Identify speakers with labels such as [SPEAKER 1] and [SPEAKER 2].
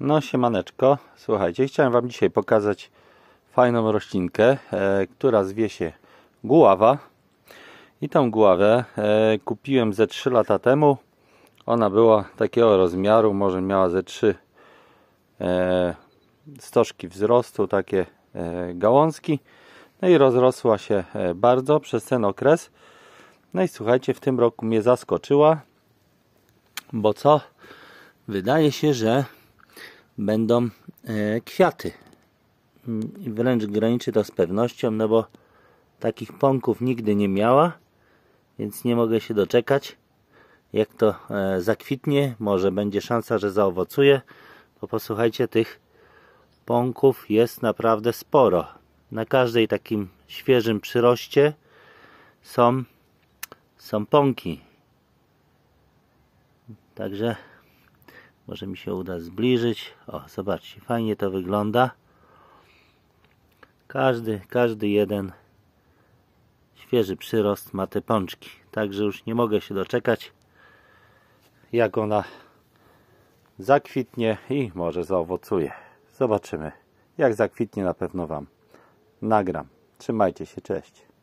[SPEAKER 1] No siemaneczko, słuchajcie, chciałem Wam dzisiaj pokazać fajną roślinkę, e, która zwie się guława i tą guławę e, kupiłem ze 3 lata temu ona była takiego rozmiaru, może miała ze 3 e, stożki wzrostu, takie e, gałązki no i rozrosła się e, bardzo przez ten okres no i słuchajcie, w tym roku mnie zaskoczyła bo co? Wydaje się, że będą e, kwiaty. Wręcz graniczy to z pewnością, no bo takich pąków nigdy nie miała, więc nie mogę się doczekać. Jak to e, zakwitnie, może będzie szansa, że zaowocuje, bo posłuchajcie, tych pąków jest naprawdę sporo. Na każdej takim świeżym przyroście są, są pąki. Także może mi się uda zbliżyć o zobaczcie fajnie to wygląda każdy, każdy jeden świeży przyrost ma te pączki także już nie mogę się doczekać jak ona zakwitnie i może zaowocuje zobaczymy jak zakwitnie na pewno Wam nagram trzymajcie się, cześć